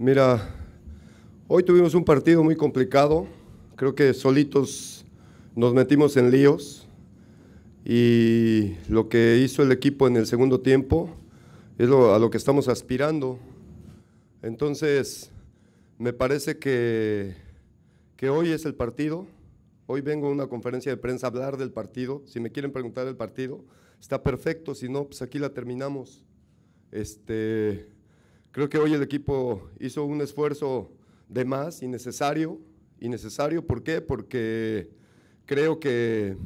Mira, hoy tuvimos un partido muy complicado. Creo que solitos nos metimos en líos y lo que hizo el equipo en el segundo tiempo es a lo que estamos aspirando. Entonces, me parece que, que hoy es el partido. Hoy vengo a una conferencia de prensa a hablar del partido. Si me quieren preguntar del partido, está perfecto. Si no, pues aquí la terminamos. Este, Creo que hoy el equipo hizo un esfuerzo de más, innecesario. Innecesario, ¿por qué? Porque creo que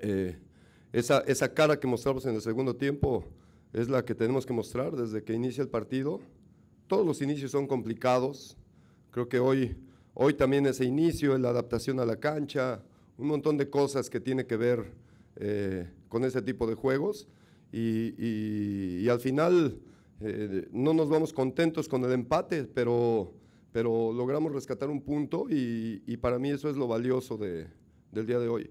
eh, esa, esa, cara que mostramos en el segundo tiempo es la que tenemos que mostrar desde que inicia el partido. Todos los inicios son complicados. Creo que hoy, hoy también ese inicio, la adaptación a la cancha, un montón de cosas que tiene que ver eh, con ese tipo de juegos. Y, y al final eh, no nos vamos contentos con el empate, pero, pero logramos rescatar un punto y, para mí eso es lo valioso del día de hoy.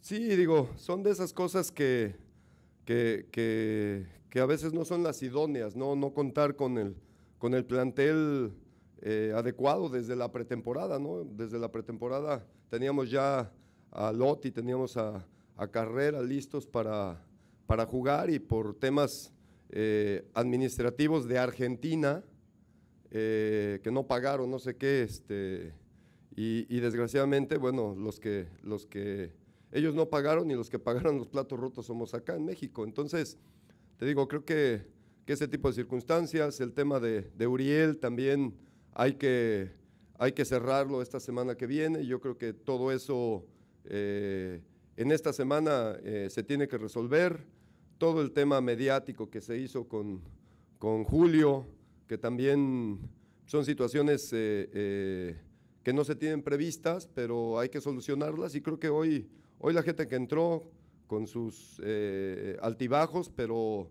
Sí, digo, son de esas cosas que, que, que, que, a veces no son las idóneas, ¿no? No contar con el, con el plantel eh, adecuado desde la pretemporada, ¿no? Desde la pretemporada teníamos ya a Lotti, teníamos a, a Carrera listos para, para jugar y por temas eh, administrativos de Argentina, eh, que no pagaron, no sé qué, este, y, y, desgraciadamente, bueno, los que, los que ellos no pagaron y los que pagaron los platos rotos somos acá en México. Entonces, te digo, creo que que ese tipo de circunstancias, el tema de, Uriel también hay que, hay que cerrarlo esta semana que viene. Yo creo que todo eso eh, en esta semana eh, se tiene que resolver. Todo el tema mediático que se hizo con, con Julio, que también son situaciones eh, que no se tienen previstas, pero hay que solucionarlas. Y creo que hoy, hoy la gente que entró con sus altibajos, pero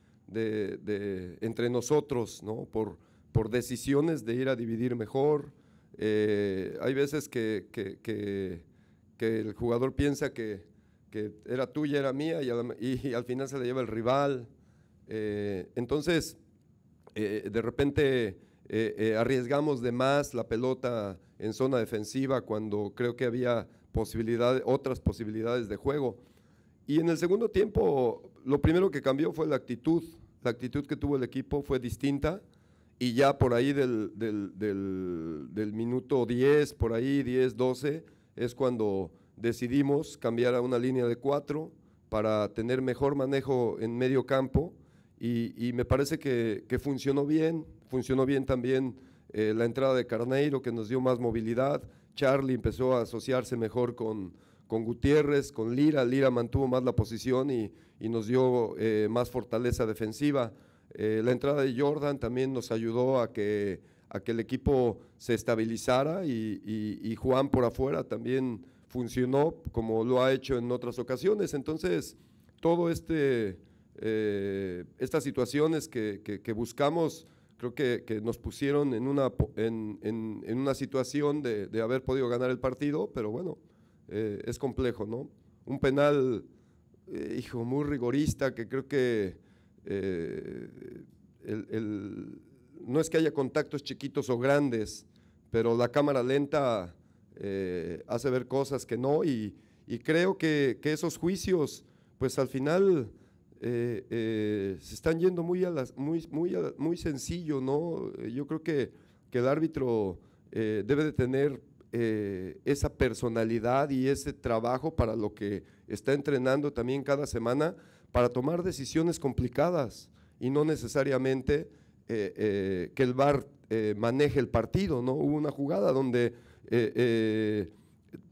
de, entre nosotros, ¿no? Por, por decisiones de ir a dividir mejor. Eh, hay veces que, que, que, el jugador piensa que, era tuya, era mía, y, y, al final se le lleva el rival. Eh, entonces, eh, de repente arriesgamos de más la pelota en zona defensiva cuando creo que había posibilidad, otras posibilidades de juego. Y en el segundo tiempo, lo primero que cambió fue la actitud la actitud que tuvo el equipo fue distinta y ya por ahí del, minuto 10, por ahí 10, 12, es cuando decidimos cambiar a una línea de cuatro para tener mejor manejo en medio campo y, me parece que, funcionó bien, funcionó bien también eh, la entrada de Carneiro que nos dio más movilidad, Charlie empezó a asociarse mejor con, con Gutiérrez, con Lira. Lira mantuvo más la posición y, nos dio eh, más fortaleza defensiva. Eh, la entrada de Jordan también nos ayudó a que, a que el equipo se estabilizara y, Juan por afuera también funcionó como lo ha hecho en otras ocasiones. Entonces, todo este, eh, estas situaciones que, buscamos creo que, nos pusieron en una, en, una situación de haber podido ganar el partido, pero bueno, eh, es complejo, ¿no? Un penal, eh, hijo, muy rigorista, que creo que eh, no es que haya contactos chiquitos o grandes, pero la cámara lenta hace ver cosas que no, y, creo que, esos juicios, pues al final se están yendo muy, a las, muy, muy, muy sencillo, ¿no? Yo creo que, que el árbitro debe de tener eh, esa personalidad y ese trabajo para lo que está entrenando también cada semana para tomar decisiones complicadas y no necesariamente eh, eh, que el VAR maneje el partido. ¿no? Hubo una jugada donde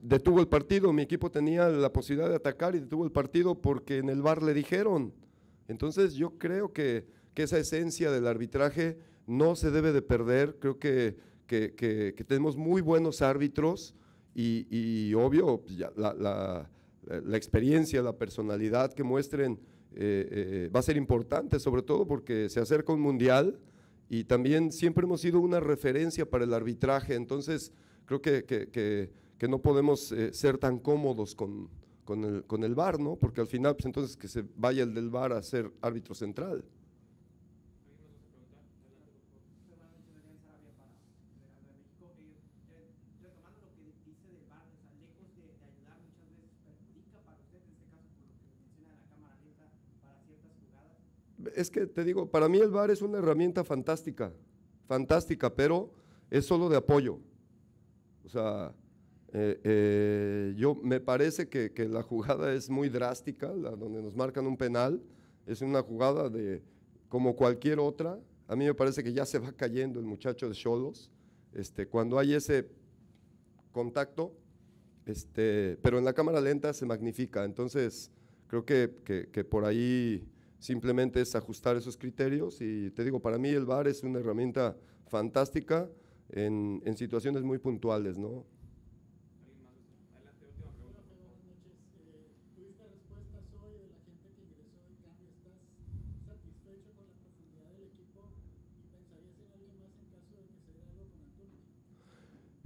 detuvo el partido, mi equipo tenía la posibilidad de atacar y detuvo el partido porque en el VAR le dijeron. Entonces yo creo que, que esa esencia del arbitraje no se debe de perder, creo que que, tenemos muy buenos árbitros y, obvio, pues, la, experiencia, la personalidad que muestren eh, eh, va a ser importante, sobre todo porque se acerca un mundial y también siempre hemos sido una referencia para el arbitraje, entonces creo que, no podemos eh, ser tan cómodos con, el, con VAR, ¿no? Porque al final, pues entonces que se vaya el del VAR a ser árbitro central. es que te digo, para mí el VAR es una herramienta fantástica, fantástica, pero es solo de apoyo. O sea, eh, eh, yo me parece que, la jugada es muy drástica, la donde nos marcan un penal, es una jugada de como cualquier otra. A mí me parece que ya se va cayendo el muchacho de Cholos. Este, cuando hay ese contacto, este, pero en la cámara lenta se magnifica. Entonces, creo que por ahí Simplemente es ajustar esos criterios y te digo, para mí el VAR es una herramienta fantástica en, en situaciones muy puntuales, ¿no?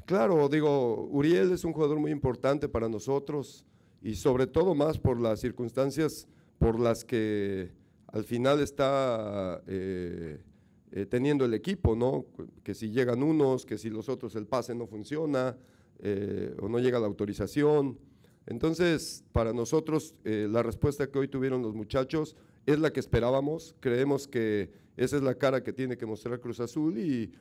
Claro, digo, Uriel es un jugador muy importante para nosotros y sobre todo más por las circunstancias por las que al final está eh, eh, teniendo el equipo, ¿no? Que si llegan unos, que si los otros el pase no funciona eh, o no llega la autorización. Entonces, para nosotros, la respuesta que hoy tuvieron los muchachos es la que esperábamos. Creemos que esa es la cara que tiene que mostrar Cruz Azul y,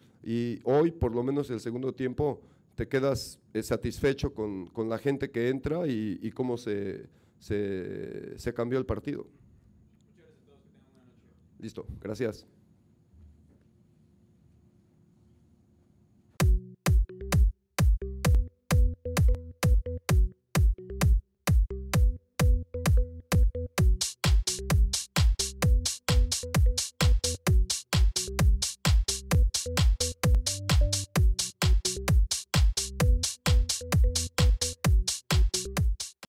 hoy, por lo menos el segundo tiempo, te quedas satisfecho con, la gente que entra y, cómo se, se cambió el partido. Listo, gracias.